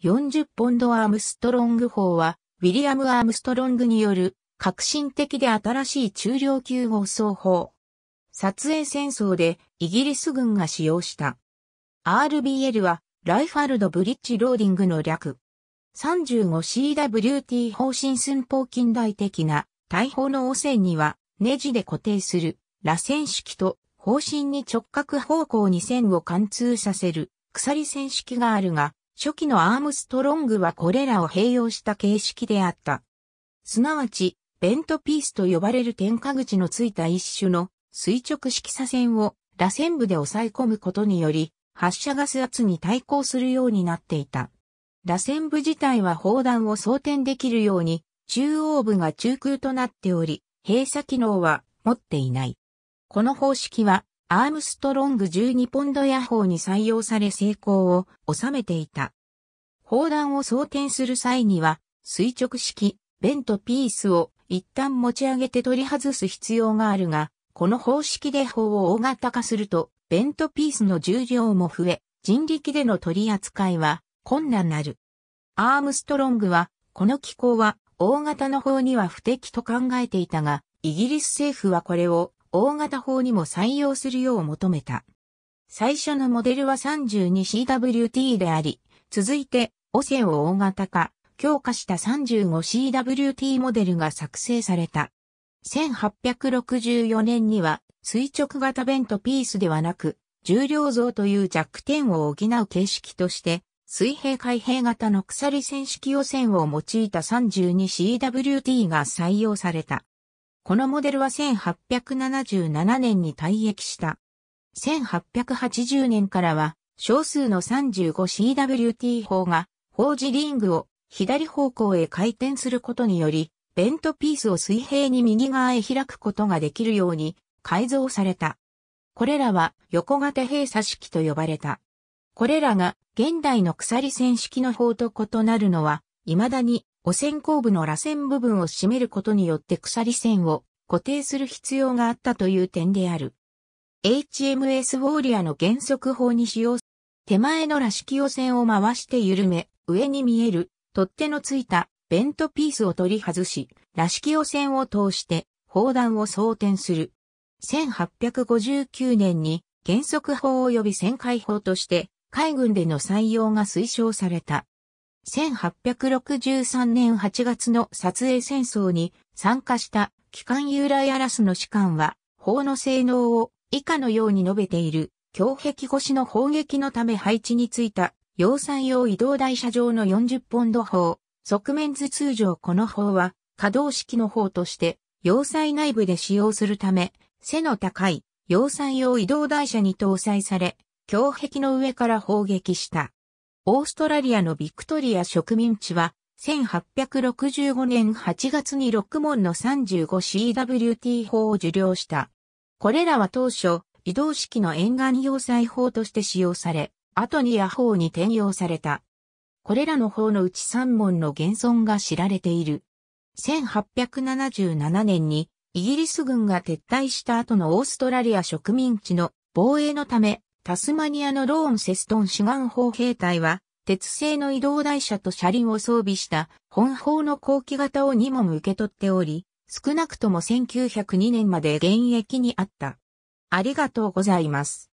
40ポンドアームストロング砲は、ウィリアム・アームストロングによる革新的で新しい中量級号装砲。撮影戦争でイギリス軍が使用した。RBL はライファルド・ブリッジ・ローディングの略。35CWT 方針寸法近代的な大砲の汚染にはネジで固定する螺旋式と方針に直角方向に線を貫通させる鎖線式があるが、初期のアームストロングはこれらを併用した形式であった。すなわち、ベントピースと呼ばれる点火口のついた一種の垂直式左線を螺旋部で抑え込むことにより、発射ガス圧に対抗するようになっていた。螺旋部自体は砲弾を装填できるように、中央部が中空となっており、閉鎖機能は持っていない。この方式はアームストロング12ポンドヤ砲に採用され成功を収めていた。砲弾を装填する際には、垂直式、ベントピースを一旦持ち上げて取り外す必要があるが、この方式で砲を大型化すると、ベントピースの重量も増え、人力での取り扱いは困難なる。アームストロングは、この機構は大型の砲には不適と考えていたが、イギリス政府はこれを大型砲にも採用するよう求めた。最初のモデルは 32CWT であり、続いて、オセを大型化、強化した 35CWT モデルが作成された。1864年には、垂直型ベントピースではなく、重量増という弱点を補う形式として、水平開閉型の鎖線式汚染を用いた 32CWT が採用された。このモデルは1877年に退役した。1880年からは少数の 35CWT 砲が砲事。リングを左方向へ回転することにより、ベントピースを水平に右側へ開くことができるように改造された。これらは横型閉鎖式と呼ばれた。これらが現代の鎖線式の砲と異なるのは、未だに汚染後部の螺旋部分を締めることによって鎖線を固定する必要があったという点である。HMS ウォーリアの原則法に使用、手前のしき汚線を回して緩め、上に見える、取っ手のついたベントピースを取り外し、しき汚線を通して砲弾を装填する。1859年に原則法及び旋回法として海軍での採用が推奨された。1863年8月の撮影戦争に参加した機関由来アラスの士官は砲の性能を以下のように述べている強壁越しの砲撃のため配置についた要塞用移動台車上の40ポンド砲、側面図通常この砲は可動式の砲として要塞内部で使用するため背の高い要塞用移動台車に搭載され、強壁の上から砲撃した。オーストラリアのビクトリア植民地は、1865年8月に6問の 35CWT 法を受領した。これらは当初、移動式の沿岸要塞法として使用され、後に野法に転用された。これらの法のうち3問の現存が知られている。1877年にイギリス軍が撤退した後のオーストラリア植民地の防衛のためタスマニアのローンセストン志願砲兵隊は、鉄製の移動台車と車輪を装備した本砲の後期型を2門受け取っており、少なくとも1902年まで現役にあった。ありがとうございます。